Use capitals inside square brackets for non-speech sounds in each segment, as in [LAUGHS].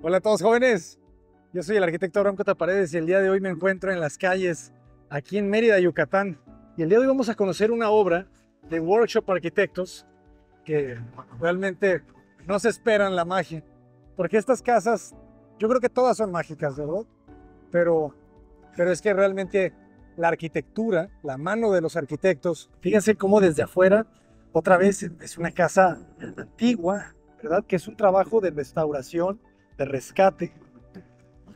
Hola a todos jóvenes, yo soy el arquitecto Abraham Cotaparedes y el día de hoy me encuentro en las calles aquí en Mérida, Yucatán. Y el día de hoy vamos a conocer una obra de Workshop Arquitectos que realmente no se esperan la magia, porque estas casas, yo creo que todas son mágicas, ¿verdad? Pero, pero es que realmente la arquitectura, la mano de los arquitectos, fíjense cómo desde afuera, otra vez es una casa antigua, ¿verdad? Que es un trabajo de restauración de rescate.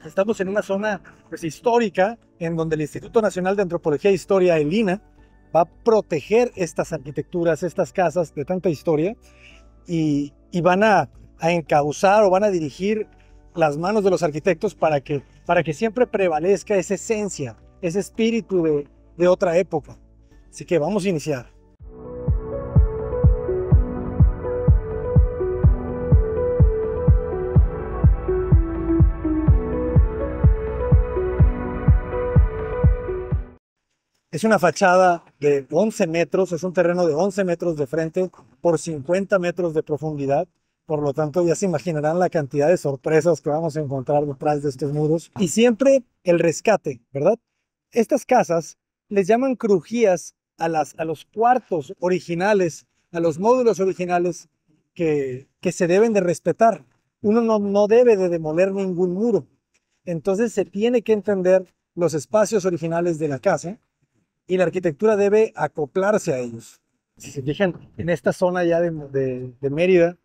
Estamos en una zona pues, histórica en donde el Instituto Nacional de Antropología e Historia, el INAH, va a proteger estas arquitecturas, estas casas de tanta historia y, van a, a, encauzar o van a dirigir las manos de los arquitectos para que, para que siempre prevalezca esa esencia, ese espíritu de, de otra época. Así que vamos a iniciar. Es una fachada de 11 metros, es un terreno de 11 metros de frente por 50 metros de profundidad. Por lo tanto, ya se imaginarán la cantidad de sorpresas que vamos a encontrar detrás de estos muros. Y siempre el rescate, ¿verdad? Estas casas les llaman crujías a, las, a los cuartos originales, a los módulos originales que, que se deben de respetar. Uno no, no debe de demoler ningún muro. Entonces se tiene que entender los espacios originales de la casa y la arquitectura debe acoplarse a ellos. Si se fijan, en esta zona ya de, Mérida,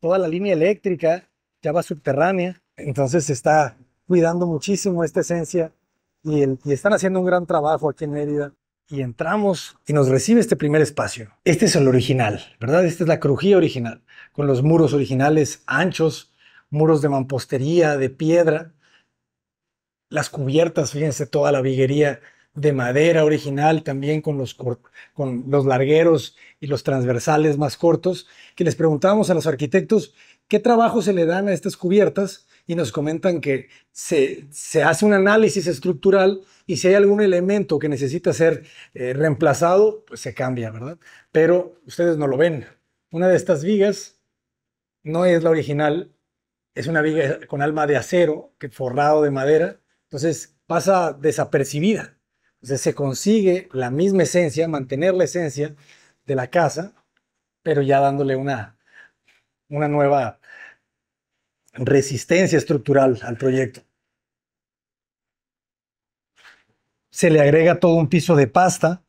toda la línea eléctrica ya va subterránea, entonces se está cuidando muchísimo esta esencia y, y están haciendo un gran trabajo aquí en Mérida y entramos y nos recibe este primer espacio. Este es el original, ¿verdad? Esta es la crujía original, con los muros originales anchos, muros de mampostería, de piedra, las cubiertas, fíjense, toda la viguería de madera original, también con los, con los largueros y los transversales más cortos, que les preguntábamos a los arquitectos qué trabajo se le dan a estas cubiertas y nos comentan que se, hace un análisis estructural y si hay algún elemento que necesita ser eh, reemplazado, pues se cambia, ¿verdad? Pero ustedes no lo ven. Una de estas vigas no es la original, es una viga con alma de acero, forrado de madera, entonces pasa desapercibida. Entonces se consigue la misma esencia, mantener la esencia de la casa, pero ya dándole una, una nueva resistencia estructural al proyecto. Se le agrega todo un piso de pasta,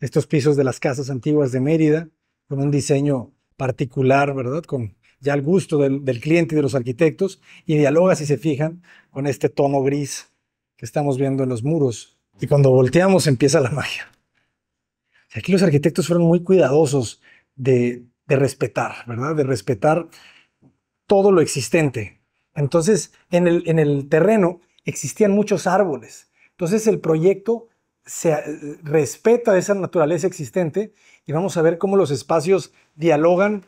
estos pisos de las casas antiguas de Mérida, con un diseño particular, ¿verdad? Con ya el gusto del, del cliente y de los arquitectos, y dialoga, si se fijan, con este tono gris que estamos viendo en los muros y cuando volteamos empieza la magia. Aquí los arquitectos fueron muy cuidadosos de, respetar, ¿verdad? De respetar todo lo existente. Entonces, en el, terreno existían muchos árboles. Entonces, el proyecto se eh, respeta esa naturaleza existente y vamos a ver cómo los espacios dialogan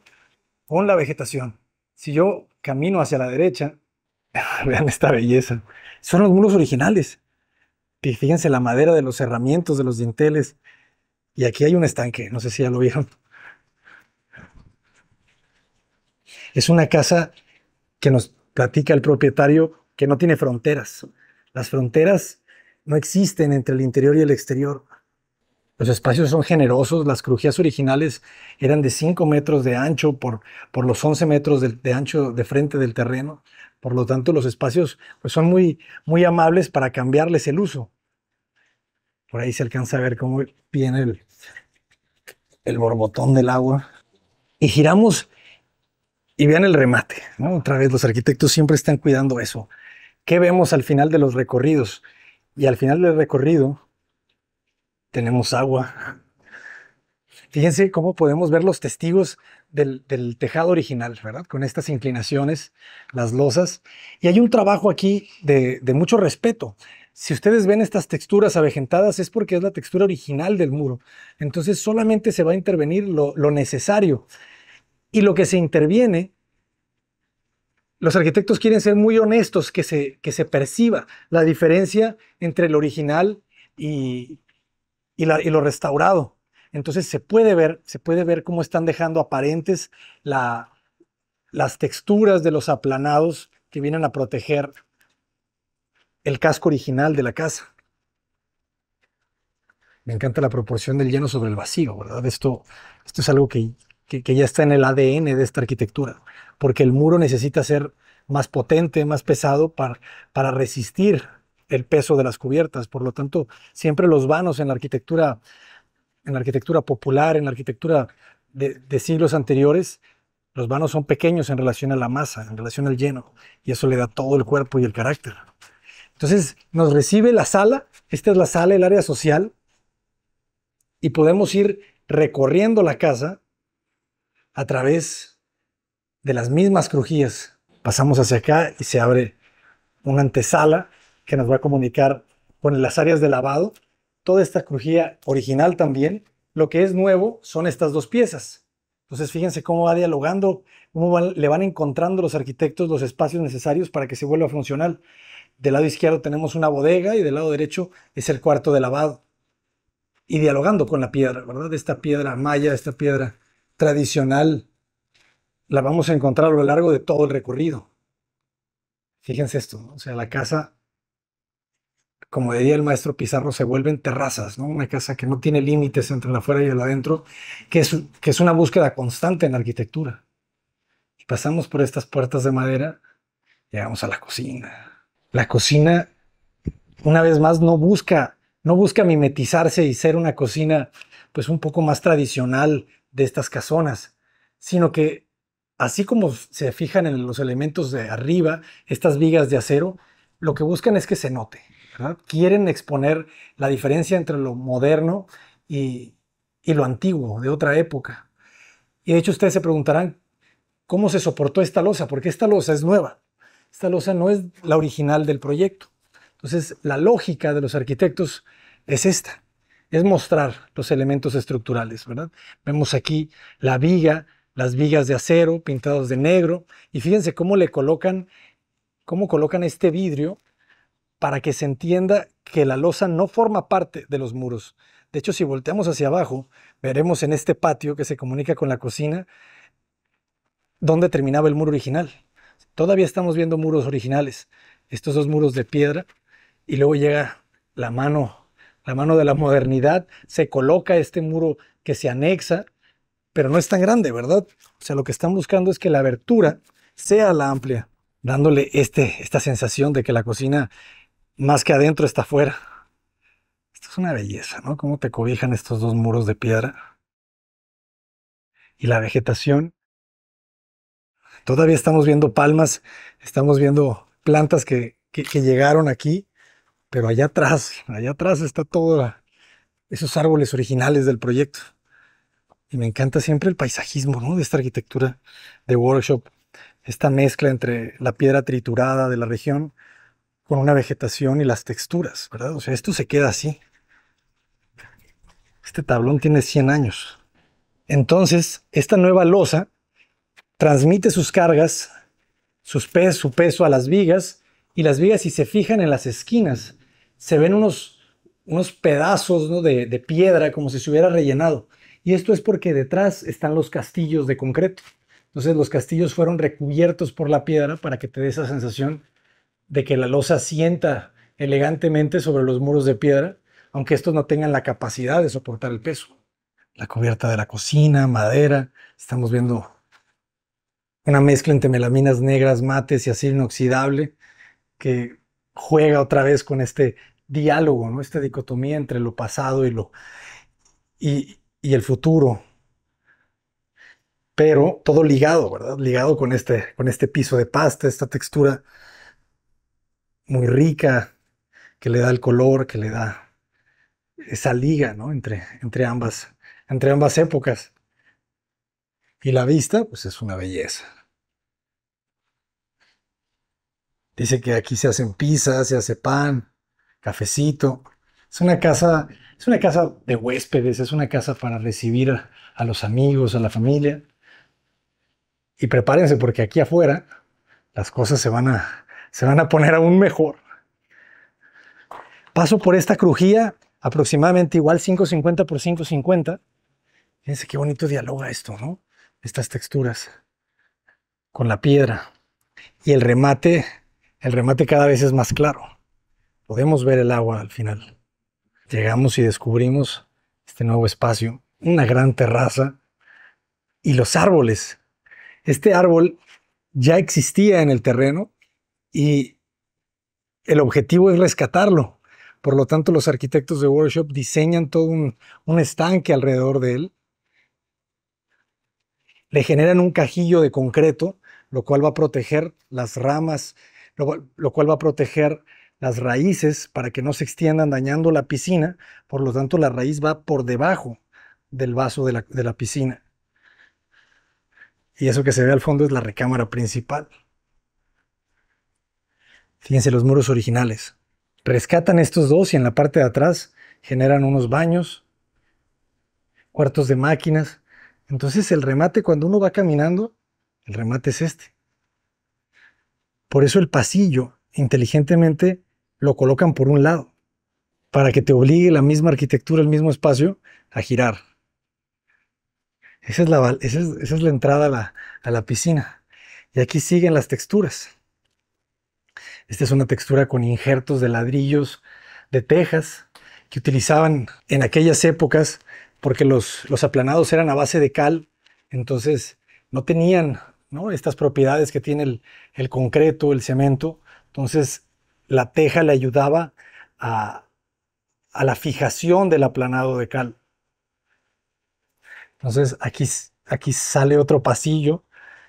con la vegetación. Si yo camino hacia la derecha, [LAUGHS] vean esta belleza. Son los muros originales fíjense la madera de los cerramientos, de los dinteles. Y aquí hay un estanque, no sé si ya lo vieron. Es una casa que nos platica el propietario que no tiene fronteras. Las fronteras no existen entre el interior y el exterior. Los espacios son generosos, las crujías originales eran de 5 metros de ancho por, por los 11 metros de, de, ancho de frente del terreno. Por lo tanto, los espacios pues, son muy, muy amables para cambiarles el uso. Por ahí se alcanza a ver cómo viene el, el borbotón del agua. Y giramos y vean el remate. Otra vez, los arquitectos siempre están cuidando eso. ¿Qué vemos al final de los recorridos? Y al final del recorrido tenemos agua. Fíjense cómo podemos ver los testigos del, tejado original, ¿verdad? Con estas inclinaciones, las losas. Y hay un trabajo aquí de mucho respeto. Si ustedes ven estas texturas avejentadas es porque es la textura original del muro. Entonces solamente se va a intervenir lo, necesario. Y lo que se interviene los arquitectos quieren ser muy honestos, que se, que se perciba la diferencia entre el original y, lo restaurado. Entonces se puede ver, se puede ver cómo están dejando aparentes las texturas de los aplanados que vienen a proteger el casco original de la casa. Me encanta la proporción del lleno sobre el vacío, ¿verdad? Esto, esto es algo que, que, ya está en el ADN de esta arquitectura, porque el muro necesita ser más potente, más pesado para, para resistir el peso de las cubiertas. Por lo tanto, siempre los vanos en la arquitectura, en la arquitectura popular, en la arquitectura de siglos anteriores, los vanos son pequeños en relación a la masa, en relación al lleno, y eso le da todo el cuerpo y el carácter. Entonces nos recibe la sala, esta es la sala, el área social, y podemos ir recorriendo la casa a través de las mismas crujías. Pasamos hacia acá y se abre una antesala que nos va a comunicar con las áreas de lavado. Toda esta crujía original también. Lo que es nuevo son estas dos piezas. Entonces fíjense cómo va dialogando, cómo le van encontrando los arquitectos los espacios necesarios para que se vuelva funcional. Del lado izquierdo tenemos una bodega y del lado derecho es el cuarto de lavado. Y dialogando con la piedra, ¿verdad? Esta piedra maya, esta piedra tradicional, la vamos a encontrar a lo largo de todo el recorrido. Fíjense esto, o sea, la casa, como decía el maestro Pizarro, se vuelven terrazas, ¿no? Una casa que no tiene límites entre la afuera y el adentro, que es, que es una búsqueda constante en la arquitectura. pasamos por estas puertas de madera, llegamos a la cocina, la cocina, una vez más, no busca, no busca mimetizarse y ser una cocina pues un poco más tradicional de estas casonas, sino que así como se fijan en los elementos de arriba, estas vigas de acero, lo que buscan es que se note. Quieren exponer la diferencia entre lo moderno y, y lo antiguo de otra época. Y de hecho ustedes se preguntarán, ¿cómo se soportó esta losa? Porque esta losa es nueva esta losa no es la original del proyecto. Entonces, la lógica de los arquitectos es esta, es mostrar los elementos estructurales, ¿verdad? Vemos aquí la viga, las vigas de acero pintados de negro, y fíjense cómo le colocan, cómo colocan este vidrio para que se entienda que la losa no forma parte de los muros. De hecho, si volteamos hacia abajo, veremos en este patio que se comunica con la cocina dónde terminaba el muro original. Todavía estamos viendo muros originales, estos dos muros de piedra, y luego llega la mano, la mano de la modernidad, se coloca este muro que se anexa, pero no es tan grande, ¿verdad? O sea, lo que están buscando es que la abertura sea la amplia, dándole este, esta sensación de que la cocina más que adentro está afuera. Esto es una belleza, ¿no? Cómo te cobijan estos dos muros de piedra. Y la vegetación Todavía estamos viendo palmas, estamos viendo plantas que, llegaron aquí, pero allá atrás, allá atrás está todo esos árboles originales del proyecto. Y me encanta siempre el paisajismo de esta arquitectura de workshop, esta mezcla entre la piedra triturada de la región con una vegetación y las texturas, ¿verdad? O sea, esto se queda así. Este tablón tiene 100 años. Entonces, esta nueva losa transmite sus cargas, sus su peso a las vigas, y las vigas si se fijan en las esquinas, se ven unos, unos pedazos de, de piedra como si se hubiera rellenado. Y esto es porque detrás están los castillos de concreto. Entonces los castillos fueron recubiertos por la piedra para que te dé esa sensación de que la losa sienta elegantemente sobre los muros de piedra, aunque estos no tengan la capacidad de soportar el peso. La cubierta de la cocina, madera, estamos viendo una mezcla entre melaminas negras, mates y acero inoxidable, que juega otra vez con este diálogo, ¿no? esta dicotomía entre lo pasado y, lo, y, el futuro. Pero todo ligado, ¿verdad? Ligado con este, con este piso de pasta, esta textura muy rica que le da el color, que le da esa liga ¿no? entre, entre, ambas, entre ambas épocas. Y la vista, pues es una belleza. Dice que aquí se hacen pizzas, se hace pan, cafecito. Es una casa, es una casa de huéspedes, es una casa para recibir a, los amigos, a la familia. Y prepárense porque aquí afuera las cosas se van a, se van a poner aún mejor. Paso por esta crujía aproximadamente igual 5.50 por 5.50. Fíjense qué bonito dialoga esto, ¿no? estas texturas con la piedra y el remate, el remate cada vez es más claro. Podemos ver el agua al final. Llegamos y descubrimos este nuevo espacio, una gran terraza y los árboles. Este árbol ya existía en el terreno y el objetivo es rescatarlo. Por lo tanto, los arquitectos de Workshop diseñan todo un, un estanque alrededor de él le generan un cajillo de concreto, lo cual va a proteger las ramas, lo, cual va a proteger las raíces para que no se extiendan dañando la piscina, por lo tanto la raíz va por debajo del vaso de la, de la piscina. Y eso que se ve al fondo es la recámara principal. Fíjense los muros originales. Rescatan estos dos y en la parte de atrás generan unos baños, cuartos de máquinas, entonces el remate cuando uno va caminando, el remate es este. Por eso el pasillo inteligentemente lo colocan por un lado, para que te obligue la misma arquitectura, el mismo espacio, a girar. Esa es la, entrada a la, piscina. Y aquí siguen las texturas. Esta es una textura con injertos de ladrillos de tejas que utilizaban en aquellas épocas porque los, los aplanados eran a base de cal, entonces no tenían estas propiedades que tiene el, concreto, el cemento. Entonces, la teja le ayudaba a, la fijación del aplanado de cal. Entonces, aquí, aquí sale otro pasillo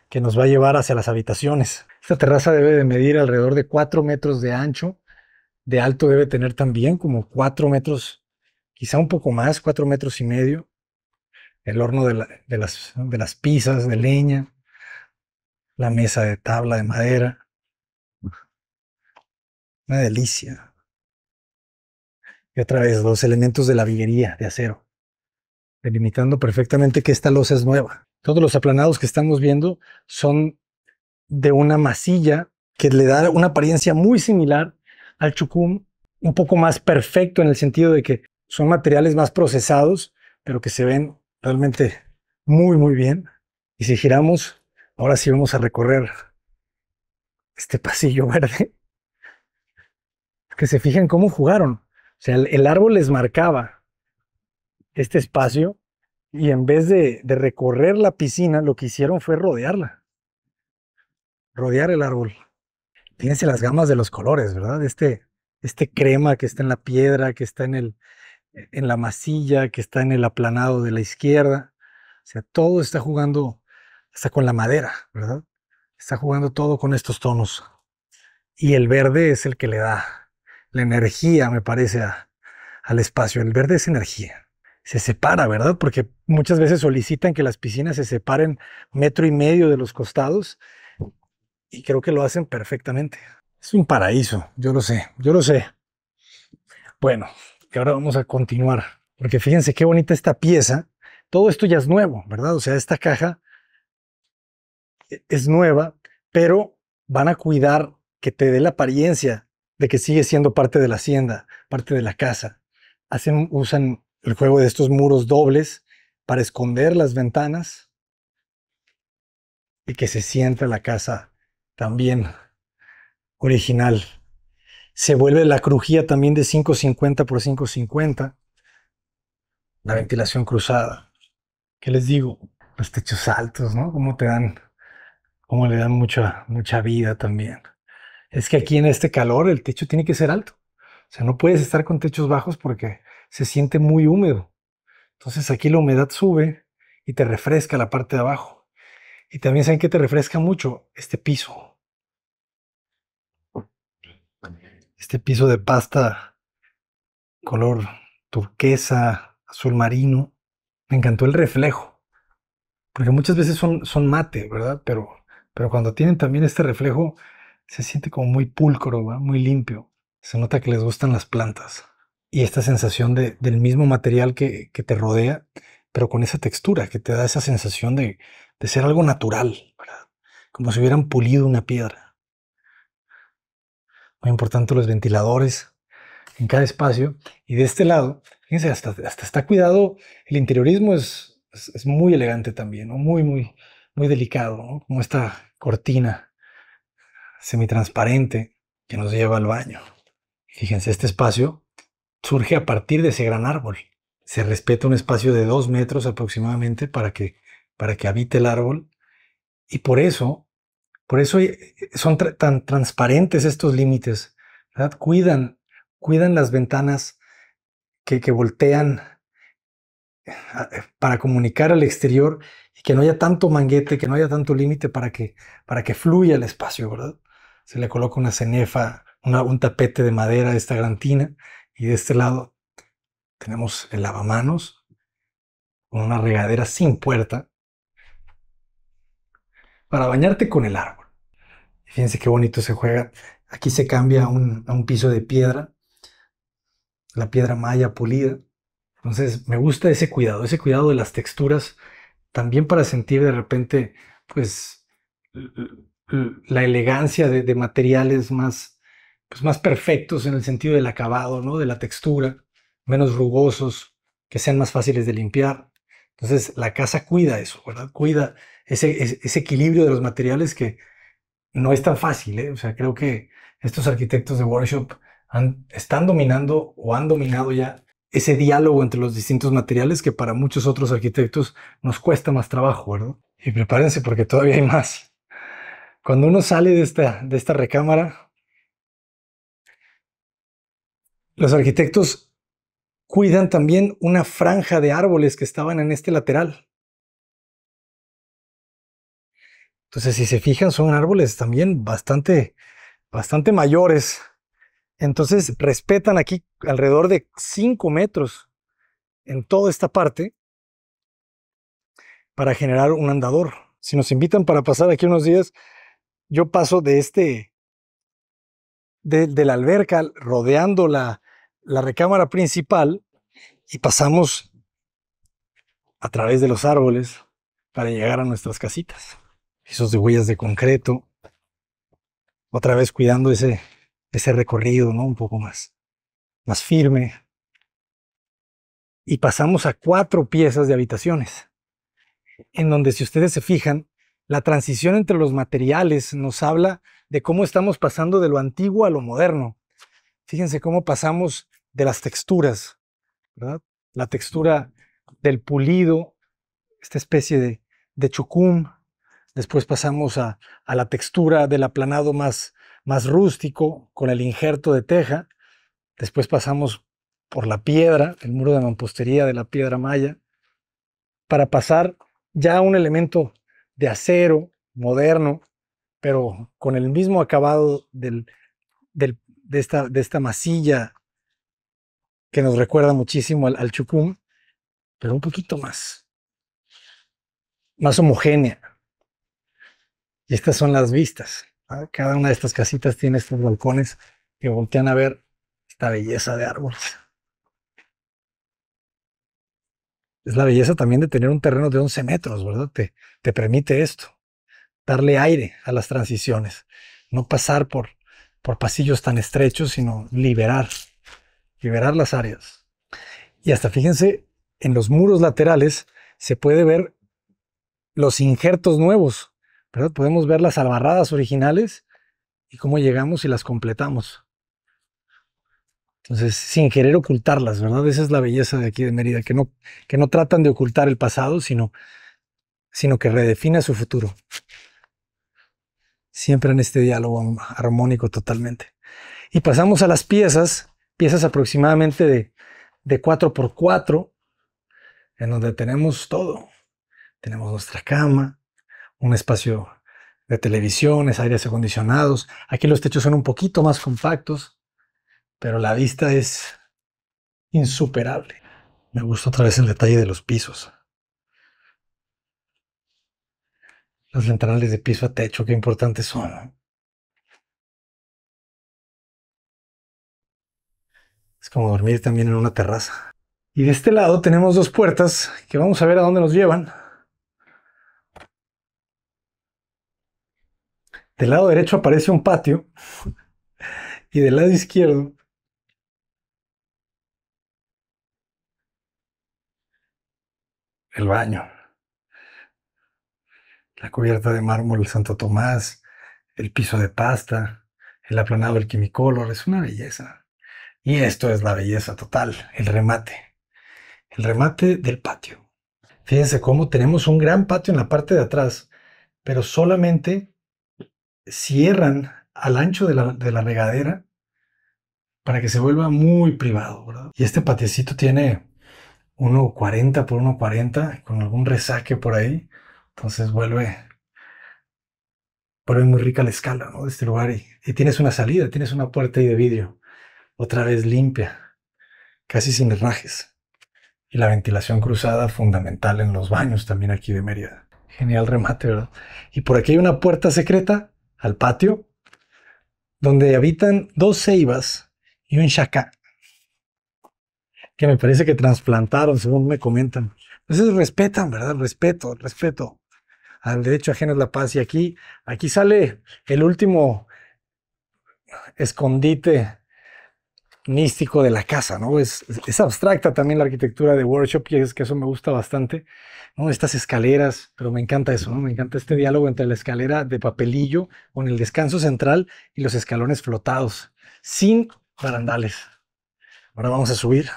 que nos va a llevar hacia las habitaciones. Esta terraza debe de medir alrededor de 4 metros de ancho. De alto debe tener también como 4 metros quizá un poco más, cuatro metros y medio, el horno de, las, de pizzas de leña, la mesa de tabla de madera. Una delicia. Y otra vez, los elementos de la viguería de acero, delimitando perfectamente que esta losa es nueva. Todos los aplanados que estamos viendo son de una masilla que le da una apariencia muy similar al chucum, un poco más perfecto en el sentido de que son materiales más procesados, pero que se ven realmente muy, muy bien. Y si giramos, ahora sí vamos a recorrer este pasillo [LAUGHS] verde. Que se fijen cómo jugaron. O sea, el, árbol les marcaba este espacio y en vez de, recorrer la piscina, lo que hicieron fue rodearla. Rodear el árbol. Fíjense las gamas de los colores, ¿verdad? Este, este crema que está en la piedra, que está en el, en la masilla, que está en el aplanado de la izquierda. O sea, todo está jugando Está con la madera, ¿verdad? Está jugando todo con estos tonos. Y el verde es el que le da la energía, me parece, al espacio. El verde es energía. Se separa, ¿verdad? Porque muchas veces solicitan que las piscinas se separen metro y medio de los costados y creo que lo hacen perfectamente. Es un paraíso, yo lo sé, yo lo sé. Bueno, ahora vamos a continuar. Porque fíjense qué bonita esta pieza. Todo esto ya es nuevo, ¿verdad? O sea, esta caja e-, es nueva, pero van a cuidar que te dé la apariencia de que sigue siendo parte de la hacienda, parte de la casa. Hacen, usan el juego de estos muros dobles para esconder las ventanas y que se sienta la casa también original se vuelve la crujía también de 550 por 550. La ventilación cruzada. ¿Qué les digo? Los techos altos, ¿no? Cómo te dan, cómo le dan mucha, mucha vida también. Es que aquí en este calor el techo tiene que ser alto. O sea, no puedes estar con techos bajos porque se siente muy húmedo. Entonces aquí la humedad sube y te refresca la parte de abajo. Y también saben que te refresca mucho este piso. este piso de pasta color turquesa, azul marino. Me encantó el reflejo, porque muchas veces son, son mate, ¿verdad? Pero, pero cuando tienen también este reflejo, se siente como muy pulcro, muy limpio. Se nota que les gustan las plantas. Y esta sensación del mismo material que, que, te rodea, pero con esa textura que te da esa sensación de, de ser algo natural, ¿verdad? como si hubieran pulido una piedra muy importante los ventiladores en cada espacio. Y de este lado, fíjense, hasta, hasta está cuidado, el interiorismo es, es, muy elegante también, muy, muy, muy delicado, como esta cortina semitransparente que nos lleva al baño. Fíjense, este espacio surge a partir de ese gran árbol. Se respeta un espacio de dos metros aproximadamente para que, para que habite el árbol. Y por eso por eso eh, son tan transparentes estos límites, ¿verdad? Cuidan, cuidan las ventanas que, voltean eh, eh, para comunicar al exterior y que no haya tanto manguete, que no haya tanto límite para que, para que fluya el espacio, ¿verdad? Se le coloca una cenefa, un tapete de madera de esta tina y de este lado tenemos el lavamanos con una regadera sin puerta para bañarte con el árbol. Fíjense qué bonito se juega. Aquí se cambia un, a un piso de piedra, la piedra maya pulida. Entonces me gusta ese cuidado, ese cuidado de las texturas, también para sentir de repente, pues, la elegancia de, materiales más, pues, más perfectos en el sentido del acabado, ¿no? De la textura, menos rugosos, que sean más fáciles de limpiar. Entonces la casa cuida eso, ¿verdad? Cuida ese, ese, equilibrio de los materiales que no es tan fácil. ¿eh? O sea, creo que estos arquitectos de workshop están dominando o han dominado ya ese diálogo entre los distintos materiales que para muchos otros arquitectos nos cuesta más trabajo, Y prepárense porque todavía hay más. Cuando uno sale de esta, de esta recámara, los arquitectos cuidan también una franja de árboles que estaban en este lateral. Entonces, si se fijan, son árboles también bastante, bastante mayores. Entonces, respetan aquí alrededor de 5 metros en toda esta parte para generar un andador. Si nos invitan para pasar aquí unos días, yo paso de este, de, la alberca rodeando la recámara principal y pasamos a través de los árboles para llegar a nuestras casitas esos de huellas de concreto. Otra vez cuidando ese, ese recorrido, ¿no? Un poco más, más firme. Y pasamos a cuatro piezas de habitaciones, en donde si ustedes se fijan, la transición entre los materiales nos habla de cómo estamos pasando de lo antiguo a lo moderno. Fíjense cómo pasamos de las texturas, ¿verdad? La textura del pulido, esta especie de, de Después pasamos a, la textura del aplanado más, más rústico con el injerto de teja. Después pasamos por la piedra, el muro de mampostería de la piedra maya, para pasar ya a un elemento de acero moderno, pero con el mismo acabado de, esta, de, esta, masilla que nos recuerda muchísimo al, al chucum, pero un poquito más, más homogénea. Y estas son las vistas. Cada una de estas casitas tiene estos balcones que voltean a ver esta belleza de árboles. Es la belleza también de tener un terreno de 11 metros, ¿verdad? Te, te permite esto, darle aire a las transiciones, no pasar por, por pasillos tan estrechos, sino liberar, liberar las áreas. Y hasta fíjense, en los muros laterales se puede ver los injertos nuevos Podemos ver las albarradas originales y cómo llegamos y las completamos. Entonces, sin querer ocultarlas, ¿verdad? Esa es la belleza de aquí de Mérida, que no, que no tratan de ocultar el pasado, sino, sino que redefina su futuro. Siempre en este diálogo armónico totalmente. Y pasamos a las piezas, piezas aproximadamente de, de 4x4, en donde tenemos todo. Tenemos nuestra cama, un espacio de televisiones, aires acondicionados. Aquí los techos son un poquito más compactos, pero la vista es insuperable. Me gusta otra vez el detalle de los pisos. Las ventanales de piso a techo, qué importantes son. Es como dormir también en una terraza. Y de este lado tenemos dos puertas que vamos a ver a dónde nos llevan. Del lado derecho aparece un patio [LAUGHS] y del lado izquierdo el baño, la cubierta de mármol el Santo Tomás, el piso de pasta, el aplanado del quimicolor, es una belleza. Y esto es la belleza total, el remate, el remate del patio. Fíjense cómo tenemos un gran patio en la parte de atrás, pero solamente cierran al ancho de la, regadera para que se vuelva muy privado, Y este patiecito tiene 1,40 por 1,40 con algún resaque por ahí. Entonces vuelve, vuelve muy rica la escala ¿no? de este lugar. Y, tienes una salida, tienes una puerta de vidrio, otra vez limpia, casi sin herrajes Y la ventilación cruzada fundamental en los baños también aquí de Mérida. Genial remate, ¿verdad? Y por aquí hay una puerta secreta al patio, donde habitan dos ceibas y un chacá, que me parece que trasplantaron, según me comentan. Entonces pues respetan, ¿verdad? Respeto, respeto al derecho ajeno es la paz. Y aquí, aquí sale el último escondite místico de la casa, ¿no? Es, abstracta también la arquitectura de Workshop y es que eso me gusta bastante, ¿no? Estas escaleras, pero me encanta eso, ¿no? Me encanta este diálogo entre la escalera de papelillo con el descanso central y los escalones flotados, sin barandales. Ahora vamos a subir.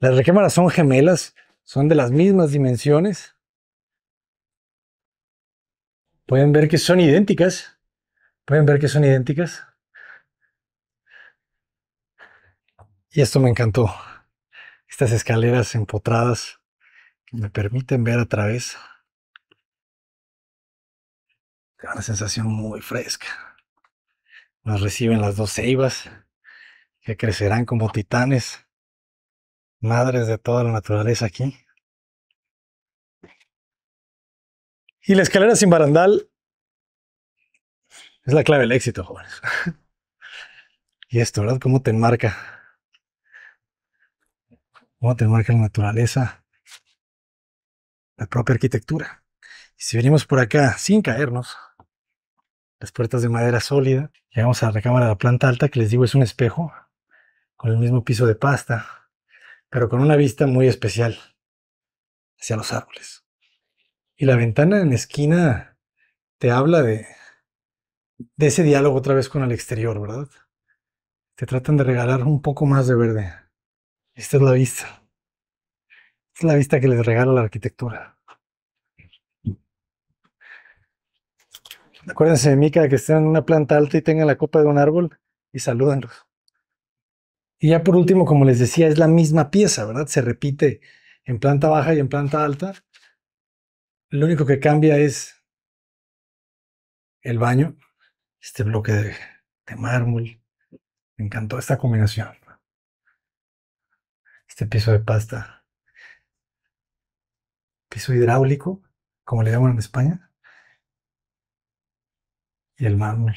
Las recámaras son gemelas, son de las mismas dimensiones. Pueden ver que son idénticas. Pueden ver que son idénticas. Y esto me encantó. Estas escaleras empotradas que me permiten ver a través. Una sensación muy fresca. Nos reciben las dos ceibas que crecerán como titanes, madres de toda la naturaleza aquí. Y la escalera sin barandal es la clave del éxito, jóvenes. [LAUGHS] y esto, ¿verdad? ¿Cómo te enmarca? cómo te marca la naturaleza, la propia arquitectura. Y si venimos por acá sin caernos, las puertas de madera sólida, llegamos a la recámara de la planta alta, que les digo es un espejo, con el mismo piso de pasta, pero con una vista muy especial hacia los árboles. Y la ventana en esquina te habla de ese diálogo otra vez con el exterior, ¿verdad? Te tratan de regalar un poco más de verde. Esta es la vista. Esta es la vista que les regala la arquitectura. Acuérdense de mí, que estén en una planta alta y tengan la copa de un árbol y salúdenlos. Y ya por último, como les decía, es la misma pieza, ¿verdad? Se repite en planta baja y en planta alta. Lo único que cambia es el baño, este bloque de mármol. Me encantó esta combinación este piso de pasta. Piso hidráulico, como le llaman en España. Y el mármol.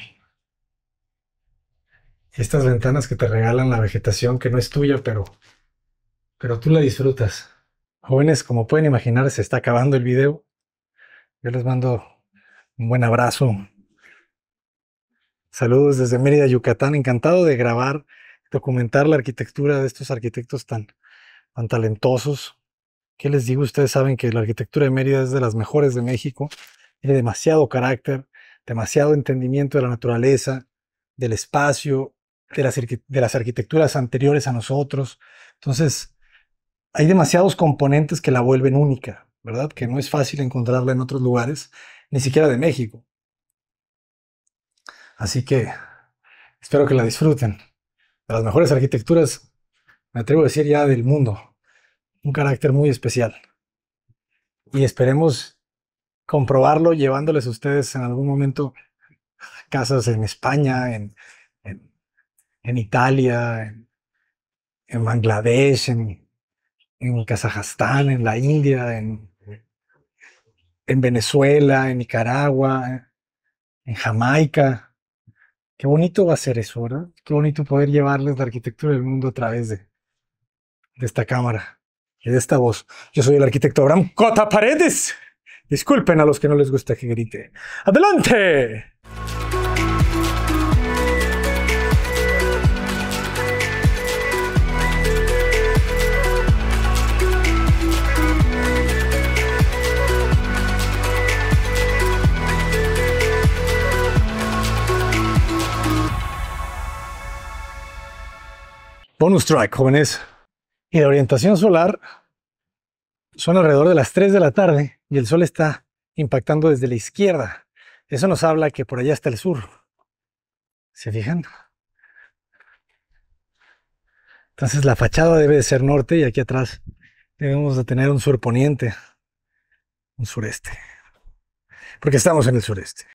Y estas ventanas que te regalan la vegetación que no es tuya, pero, pero tú la disfrutas. Jóvenes, como pueden imaginar, se está acabando el video. Yo les mando un buen abrazo. Saludos desde Mérida, Yucatán. Encantado de grabar, documentar la arquitectura de estos arquitectos tan, tan talentosos. ¿Qué les digo? Ustedes saben que la arquitectura de Mérida es de las mejores de México. Tiene demasiado carácter, demasiado entendimiento de la naturaleza, del espacio, de las, de las arquitecturas anteriores a nosotros. Entonces, hay demasiados componentes que la vuelven única, ¿verdad? Que no es fácil encontrarla en otros lugares, ni siquiera de México. Así que espero que la disfruten. De las mejores arquitecturas me atrevo a decir ya del mundo, un carácter muy especial. Y esperemos comprobarlo llevándoles a ustedes en algún momento casas en España, en, Italia, en, Bangladesh, en, en Kazajstán, en la India, en, en Venezuela, en Nicaragua, en Jamaica. Qué bonito va a ser eso, ¿verdad? Qué bonito poder llevarles la arquitectura del mundo a través de, de esta cámara y de esta voz. Yo soy el arquitecto Abraham Cota Paredes. Disculpen a los que no les gusta que grite. ¡Adelante! Bonus track, jóvenes y la orientación solar son alrededor de las 3 de la tarde y el sol está impactando desde la izquierda. Eso nos habla que por allá está el sur. ¿Se fijan? Entonces la fachada debe de ser norte y aquí atrás debemos de tener un sur poniente, un sureste, porque estamos en el sureste.